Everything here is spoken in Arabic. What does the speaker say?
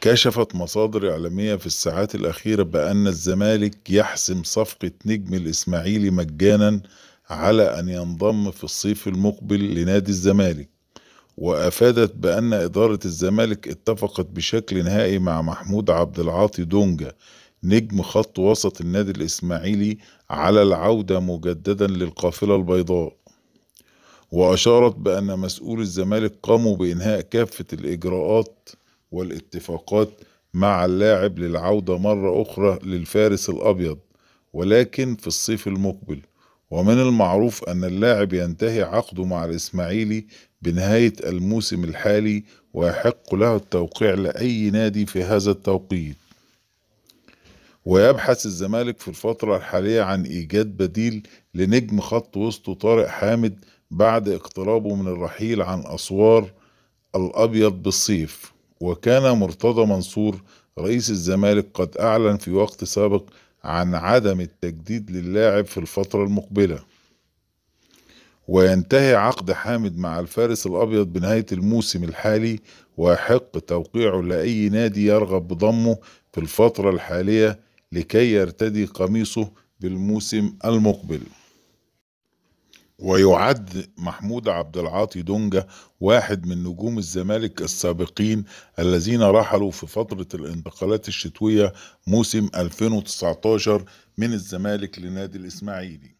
كشفت مصادر إعلامية في الساعات الأخيرة بأن الزمالك يحسم صفقة نجم الإسماعيلي مجانا على أن ينضم في الصيف المقبل لنادي الزمالك وأفادت بأن إدارة الزمالك اتفقت بشكل نهائي مع محمود عبد العاطي دونجا نجم خط وسط النادي الإسماعيلي على العودة مجددا للقافلة البيضاء وأشارت بأن مسؤول الزمالك قاموا بإنهاء كافة الإجراءات والاتفاقات مع اللاعب للعودة مرة أخرى للفارس الأبيض ولكن في الصيف المقبل ومن المعروف أن اللاعب ينتهي عقده مع الإسماعيلي بنهاية الموسم الحالي ويحق له التوقيع لأي نادي في هذا التوقيت ويبحث الزمالك في الفترة الحالية عن إيجاد بديل لنجم خط وسطه طارق حامد بعد اقترابه من الرحيل عن أسوار الأبيض بالصيف وكان مرتضى منصور رئيس الزمالك قد أعلن في وقت سابق عن عدم التجديد للاعب في الفترة المقبلة وينتهي عقد حامد مع الفارس الأبيض بنهاية الموسم الحالي ويحق توقيعه لأي نادي يرغب بضمه في الفترة الحالية لكي يرتدي قميصه بالموسم المقبل ويعد محمود عبد العاطي دونجا واحد من نجوم الزمالك السابقين الذين رحلوا في فترة الانتقالات الشتوية موسم 2019 من الزمالك لنادي الإسماعيلي